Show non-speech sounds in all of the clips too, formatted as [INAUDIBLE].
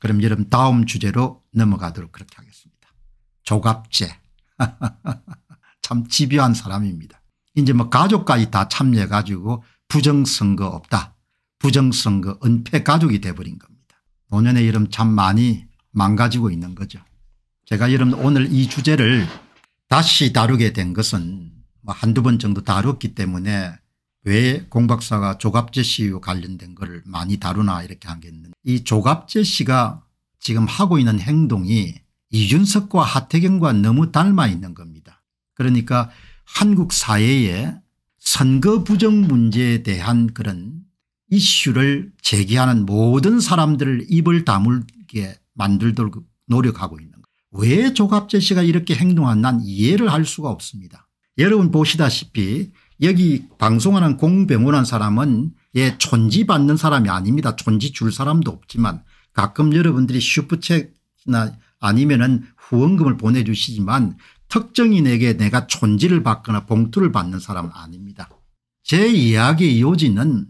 그럼 여러분 다음 주제로 넘어가도록 그렇게 하겠습니다. 조갑제. [LAUGHS] 참 집요한 사람입니다. 이제 뭐 가족까지 다 참여해 가지고 부정선거 없다. 부정선거 은폐 가족이 돼버린 겁니다. 노년의 여름 참 많이 망가지고 있는 거죠. 제가 여러분 오늘 이 주제를 다시 다루게 된 것은 뭐 한두 번 정도 다뤘기 때문에 왜 공박사가 조갑재 씨와 관련된 것을 많이 다루나 이렇게 하겠는데이 조갑재 씨가 지금 하고 있는 행동이 이준석과 하태경과 너무 닮아 있는 겁니다. 그러니까 한국 사회에 선거 부정 문제에 대한 그런 이슈를 제기하는 모든 사람들을 입을 다물게 만들도록 노력하고 있는 거예요. 왜 조갑재 씨가 이렇게 행동한 난 이해를 할 수가 없습니다. 여러분 보시다시피 여기 방송하는 공병원한 사람은 예 촌지 받는 사람이 아닙니다. 촌지 줄 사람도 없지만 가끔 여러분들이 슈퍼챗이나 아니면 은 후원금을 보내주시지만 특정인에게 내가 촌지를 받거나 봉투를 받는 사람은 아닙니다. 제 이야기의 요지는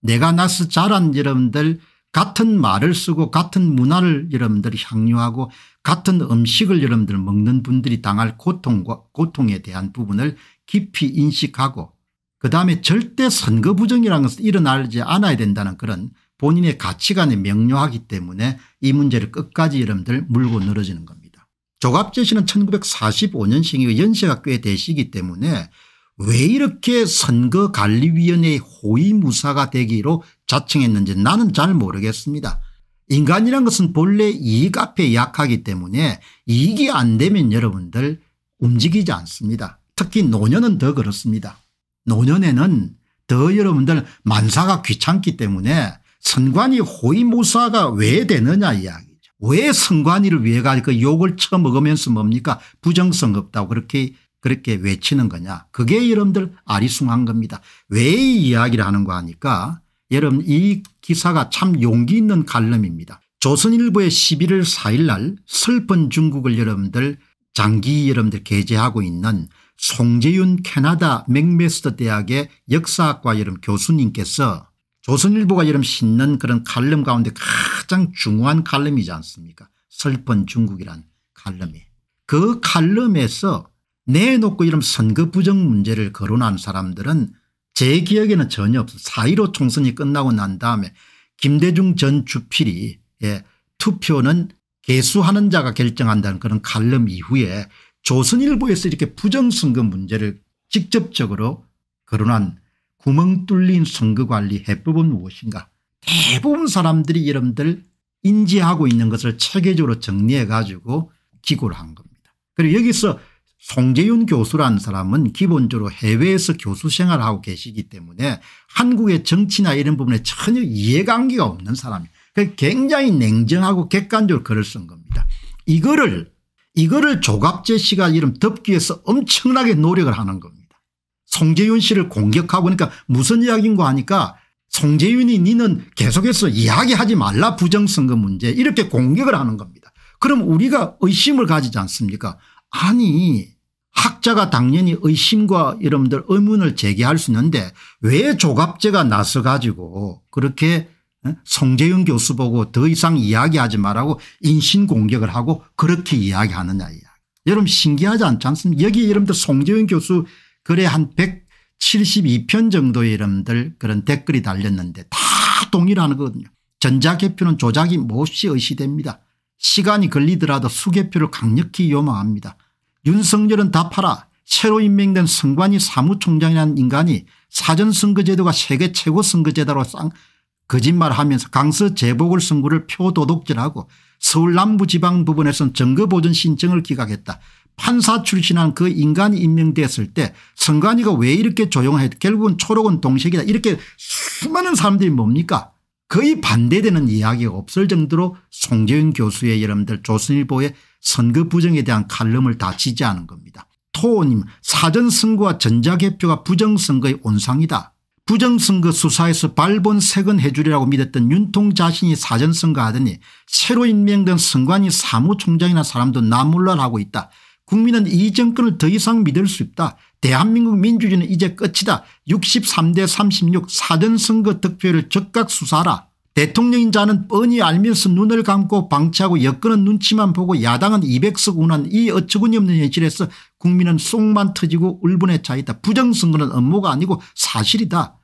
내가 나서 자란 여러분들 같은 말을 쓰고 같은 문화를 여러분들이 향유하고 같은 음식을 여러분들 먹는 분들이 당할 고통과 고통에 대한 부분을 깊이 인식하고 그다음에 절대 선거 부정이라는 것은 일어나지 않아야 된다는 그런 본인의 가치관에 명료하기 때문에 이 문제를 끝까지 여러분들 물고 늘어지는 겁니다. 조갑재 씨는 1945년생이고 연세가 꽤 되시기 때문에 왜 이렇게 선거관리위원회의 호위무사가 되기로 자칭했는지 나는 잘 모르겠습니다. 인간이란 것은 본래 이익 앞에 약하기 때문에 이익이 안 되면 여러분들 움직이지 않습니다. 특히 노년은 더 그렇습니다. 노년에는 더 여러분들 만사가 귀찮기 때문에 선관위 호위무사가 왜 되느냐 이야기죠. 왜 선관위를 위해 가지고 그 욕을 처먹으면서 뭡니까 부정성 없다고 그렇게 그렇게 외치는 거냐 그게 여러분들 아리숭한 겁니다. 왜 이 이야기를 하는 거 하니까 여러분 이 기사가 참 용기 있는 갈름입니다. 조선일보의 11월 4일 날 슬픈 중국을 여러분들 장기 여러분들 게재하고 있는 송재윤 캐나다 맥메스터 대학의 역사학과 여름 교수님께서 조선일보가 여름 신는 그런 칼럼 가운데 가장 중요한 칼럼이지 않습니까 슬픈 중국이란 칼럼이 그 칼럼에서 내놓고 이런 선거 부정 문제를 거론한 사람들은 제 기억에는 전혀 없어 4.15 총선이 끝나고 난 다음에 김대중 전 주필이 예, 투표는 개수하는 자가 결정한다는 그런 칼럼 이후에 조선일보에서 이렇게 부정선거 문제를 직접적으로 거론한 구멍 뚫린 선거관리 해법은 무엇인가 대부분 사람들이 여러분들 인지하고 있는 것을 체계적으로 정리해 가지고 기고를 한 겁니다. 그리고 여기서 송재윤 교수라는 사람은 기본적으로 해외에서 교수 생활을 하고 계시기 때문에 한국의 정치나 이런 부분에 전혀 이해관계가 없는 사람이에요. 그러니까 굉장히 냉정하고 객관적으로 글을 쓴 겁니다. 이거를 이거를 조갑재 씨가 이름 덮기 위해서 엄청나게 노력을 하는 겁니다. 송재윤 씨를 공격하고 그러니까 무슨 이야기인가 하니까 송재윤이 니는 계속해서 이야기하지 말라 부정선거 문제 이렇게 공격을 하는 겁니다. 그럼 우리가 의심을 가지지 않습니까 아니 학자가 당연히 의심과 여러분들 의문을 제기할 수 있는데 왜 조갑제가 나서 가지고 그렇게 성재윤 교수 보고 더 이상 이야기하지 말라고 인신공격을 하고 그렇게 이야기하느냐 이야기. 여러분 신기하지 않지 않습니까 여기 여러분들 송재윤 교수 글에 한 172편 정도의 여러분들 그런 댓글이 달렸는데 다 동일하는 거거든요. 전자개표는 조작이 몹시 의시됩니다. 시간이 걸리더라도 수개표를 강력히 요망합니다. 윤석열은 답하라. 새로 임명된 성관이 사무총장이라는 인간이 사전선거제도가 세계 최고 선거제도로 쌍 거짓말하면서 강서 재보궐선거를 표도둑질하고 서울 남부지방 부분에선 정거보전 신청을 기각했다. 판사 출신한 그 인간이 임명됐을 때 선관위가 왜 이렇게 조용해 결국은 초록은 동색이다 이렇게 수많은 사람들이 뭡니까 거의 반대되는 이야기가 없을 정도로 송재윤 교수의 여러분들 조선일보의 선거 부정에 대한 칼럼을 다 지지하는 겁니다. 토호님 사전선거와 전자개표가 부정선거의 온상이다. 부정선거 수사에서 발본색은 해주리라고 믿었던 윤통 자신이 사전선거하더니 새로 임명된 선관위 사무총장이나 사람도 나몰라하고 있다. 국민은 이 정권을 더 이상 믿을 수 없다. 대한민국 민주주의는 이제 끝이다. 63대 36 사전선거 득표를 즉각 수사하라. 대통령인 자는 뻔히 알면서 눈을 감고 방치하고 여건은 눈치만 보고 야당은 200석 운한 이 어처구니 없는 현실에서 국민은 쏙만 터지고 울분에 차있다. 부정선거는 업무가 아니고 사실이다.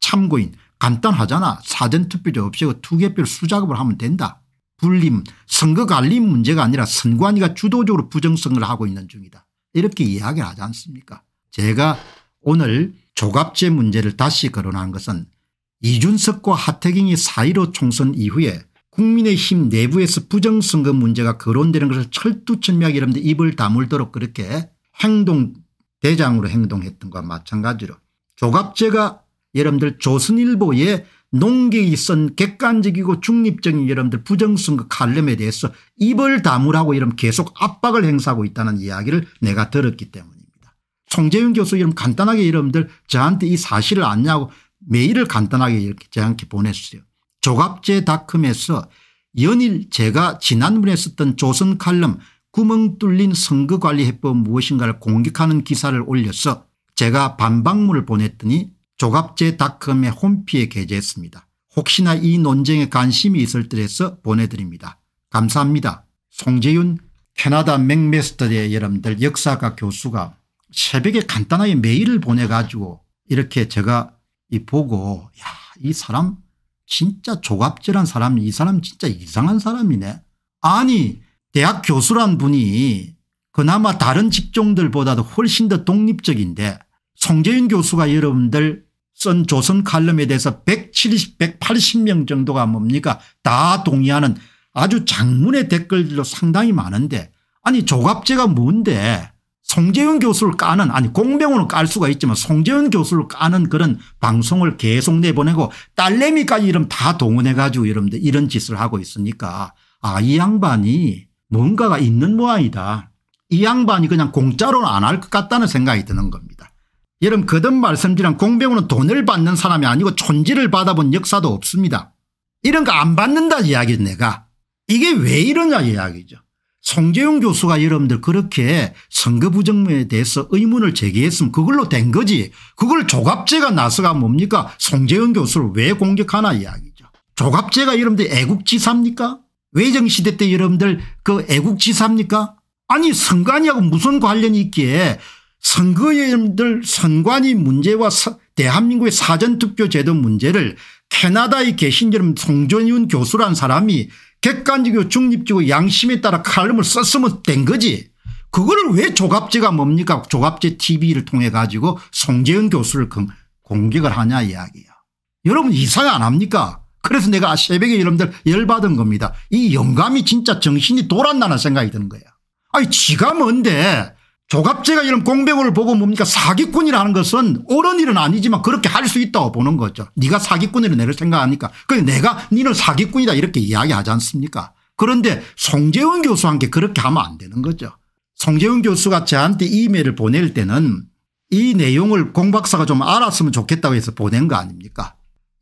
참고인 간단하잖아. 사전투표제 없애고 투개표 그 수작업을 하면 된다. 불림 선거관리 문제가 아니라 선관위가 주도적으로 부정성을 하고 있는 중이다. 이렇게 이야기를 하지 않습니까 제가 오늘 조갑제 문제를 다시 거론한 것은 이준석과 하태경이 사1로 총선 이후에 국민의힘 내부에서 부정선거 문제가 거론되는 것을 철두철미하게 여러분들 입을 다물도록 그렇게 행동대장으로 행동했던 것과 마찬가지로 조갑제가 여러분들 조선일보에 농객이 쓴 객관적이고 중립적인 여러분들 부정선거 칼럼에 대해서 입을 다물라고 이런 계속 압박을 행사하고 있다는 이야기를 내가 들었기 때문입니다. 송재윤 교수 이름 간단하게 여러분들 저한테 이 사실을 아냐고 메일을 간단하게 이렇게 저한테 보내주세요. 조갑제닷컴에서 연일 제가 지난번에 썼던 조선 칼럼 구멍 뚫린 선거관리 해법 무엇인가를 공격하는 기사를 올려서 제가 반박문을 보냈더니 조갑제닷컴의 홈피에 게재했습니다. 혹시나 이 논쟁에 관심이 있을 때에서 보내드립니다. 감사합니다. 송재윤 캐나다 맥메스터대 여러분들 역사학 교수가 새벽에 간단하게 메일을 보내가지고 이렇게 제가 이 보고 야 이 사람 진짜 조갑질한 사람이 사람 진짜 이상한 사람이네. 아니 대학 교수란 분이 그나마 다른 직종들보다도 훨씬 더 독립적인데 송재윤 교수가 여러분들 쓴 조선 칼럼에 대해서 170, 180명 정도가 뭡니까 다 동의하는 아주 장문의 댓글들도 상당히 많은데 아니 조갑제가 뭔데 송재윤 교수를 까는 아니 공병호는 깔 수가 있지만 송재윤 교수를 까는 그런 방송을 계속 내보내고 딸내미까지 이름 다 동원해 가지고 이런 이런 짓을 하고 있으니까 아 이 양반이 뭔가가 있는 모양이다. 이 양반이 그냥 공짜로는 안 할 것 같다는 생각이 드는 겁니다. 여러분 거듭 말씀드리면 공병우는 돈을 받는 사람이 아니고 촌지를 받아본 역사도 없습니다. 이런 거 안 받는다 이야기 내가. 이게 왜 이러냐 이야기죠. 송재용 교수가 여러분들 그렇게 선거 부정에 대해서 의문을 제기했으면 그걸로 된 거지 그걸 조갑제가 나서가 뭡니까 송재용 교수를 왜 공격하나 이야기죠. 조갑제가 여러분들 애국지사입니까 외정시대 때 여러분들 그 애국지사입니까 아니 선관위하고 무슨 관련이 있기에 선거인들 선관위 문제와 대한민국의 사전투표제도 문제를 캐나다에 계신 여러분 송전윤 교수란 사람이 객관적이고 중립적이고 양심에 따라 칼럼을 썼으면 된 거지. 그거를 왜 조갑제가 뭡니까 조갑제 tv를 통해 가지고 송재은 교수를 공격을 하냐 이야기야. 여러분 이상 안 합니까 그래서 내가 새벽에 여러분들 열받은 겁니다. 이 영감이 진짜 정신이 돌았나는 생각이 드는 거야. 아니 지가 뭔데 조갑제가 이런 공백을 보고 뭡니까 사기꾼이라는 것은 옳은 일은 아니지만 그렇게 할 수 있다고 보는 거죠. 네가 사기꾼이라 내를 생각하니까 그래 내가 니는 사기꾼이다 이렇게 이야기하지 않습니까 그런데 송재훈 교수한테 그렇게 하면 안 되는 거죠. 송재훈 교수가 저한테 이메일을 보낼 때는 이 내용을 공 박사가 좀 알았으면 좋겠다고 해서 보낸 거 아닙니까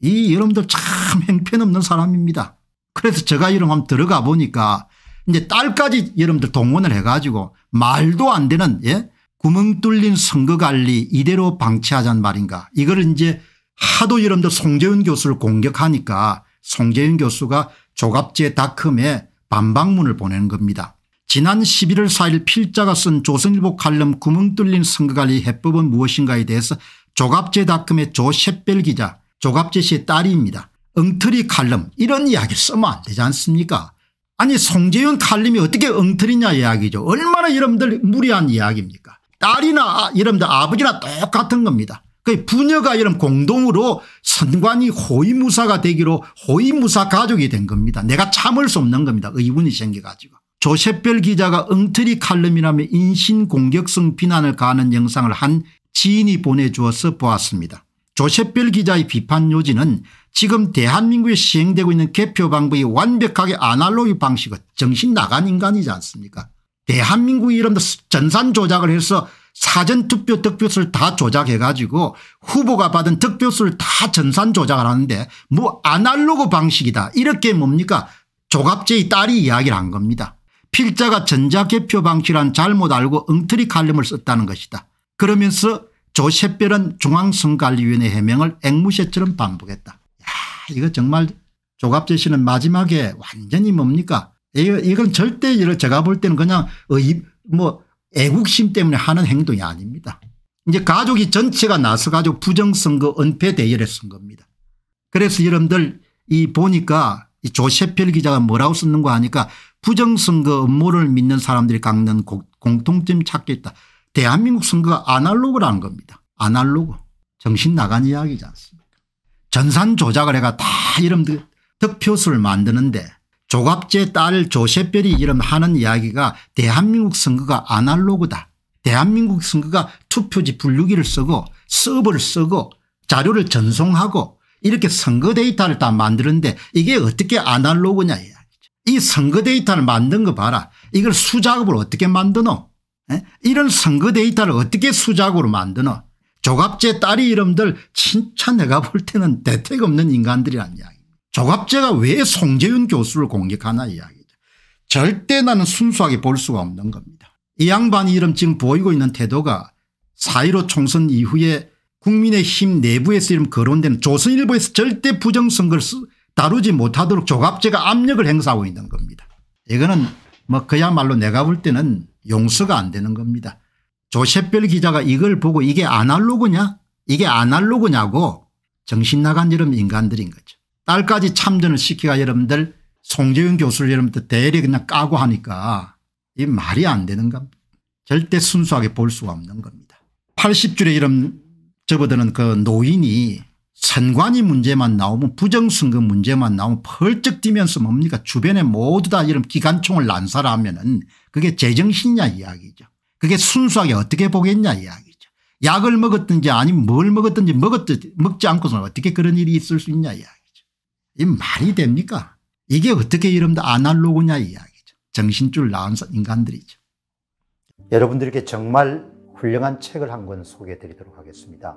이 여러분들 참 행편없는 사람입니다. 그래서 제가 이런 한번 들어가 보니까 이제 딸까지 여러분들 동원을 해가지고 말도 안 되는 예? 구멍 뚫린 선거관리 이대로 방치하자는 말인가 이걸 이제 하도 여러분들 송재윤 교수를 공격하니까 송재윤 교수가 조갑제 닷컴에 반박문을 보내는 겁니다. 지난 11월 4일 필자가 쓴 조선일보 칼럼 구멍 뚫린 선거관리 해법은 무엇인가에 대해서 조갑제 닷컴의 조셰벨 기자 조갑제 씨의 딸입니다. 엉터리 칼럼 이런 이야기 를 쓰면 안 되지 않습니까 아니 송재윤 칼림이 어떻게 엉터리냐 이야기죠. 얼마나 여러분들 무리한 이야기입니까. 딸이나 아, 여러분들 아버지나 똑같은 겁니다. 그 부녀가 여러분 공동으로 선관이 호위무사가 되기로 호위무사 가족이 된 겁니다. 내가 참을 수 없는 겁니다. 의문이 생겨가지고. 조셉별 기자가 엉터리 칼럼이라며 인신공격성 비난을 가하는 영상을 한 지인이 보내주어서 보았습니다. 조셉별 기자의 비판 요지는 지금 대한민국에 시행되고 있는 개표 방법이 완벽하게 아날로그 방식은 정신 나간 인간이지 않습니까 대한민국이 이런 전산 조작을 해서 사전투표 득표수를 다 조작해 가지고 후보가 받은 득표수를 다 전산 조작을 하는데 뭐 아날로그 방식이다 이렇게 뭡니까 조갑제의 딸이 이야기를 한 겁니다. 필자가 전자개표 방식이란 잘못 알고 엉터리 칼럼을 썼다는 것이다. 그러면서 조셉별은 중앙선관위원회 해명을 앵무새처럼 반복했다. 야 이거 정말 조갑제씨는 마지막에 완전히 뭡니까 이건 절대 이를 제가 볼 때는 그냥 뭐 애국심 때문에 하는 행동이 아닙니다. 이제 가족이 전체가 나서가지고 부정선거 은폐 대열에쓴 겁니다. 그래서 여러분들 이 보니까 이 조세필 기자가 뭐라고 썼는가 하니까 부정선거 음모를 믿는 사람들이 깎는 공통점 찾겠다. 대한민국 선거가 아날로그라는 겁니다. 아날로그. 정신 나간 이야기지 않습니까 전산 조작을 해가 다이름 득표수를 만드는데 조갑제 딸조셉별이이름 하는 이야기가 대한민국 선거가 아날로그다. 대한민국 선거가 투표지 분류기를 쓰고 서버를 쓰고 자료를 전송하고 이렇게 선거 데이터를 다 만드는데 이게 어떻게 아날로그냐 이야기죠. 이 선거 데이터를 만든 거 봐라. 이걸 수작업을 어떻게 만드노 이런 선거 데이터를 어떻게 수작으로 만드나 조갑제 딸이 이름들 진짜 내가 볼 때는 대책 없는 인간들이란 이야기 조갑제가 왜 송재윤 교수를 공격하나 이야기죠 절대 나는 순수하게 볼 수가 없는 겁니다 이 양반이 이름 지금 보이고 있는 태도가 4.15 총선 이후에 국민의힘 내부에서 이름 거론되는 조선일보에서 절대 부정선거를 다루지 못하도록 조갑제가 압력을 행사하고 있는 겁니다 이거는 뭐 그야말로 내가 볼 때는 용서가 안 되는 겁니다. 조셉별 기자가 이걸 보고 이게 아날로그냐 이게 아날로그냐고 정신 나간 여러 인간들인 거죠. 딸까지 참전을 시키가 여러분들 송재윤 교수를 여러분들 대리 그냥 까고 하니까 이 말이 안 되는 겁니다. 절대 순수하게 볼 수가 없는 겁니다. 80줄에 이름 접어드는 그 노인이 선관위 문제만 나오면 부정선거 문제만 나오면 펄쩍 뛰면서 뭡니까 주변에 모두 다 이런 기관총을 난사하면 은 그게 제정신냐 이 이야기죠. 그게 순수하게 어떻게 보겠냐 이야기죠. 약을 먹었든지 아니면 뭘 먹었든지 먹었든지 먹지 않고서 는 어떻게 그런 일이 있을 수 있냐 이야기죠. 이 말이 됩니까 이게 어떻게 이름도 아날로그냐 이야기죠. 정신줄 나온 인간들이죠. 여러분들께 정말 훌륭한 책을 한 권 소개해 드리도록 하겠습니다.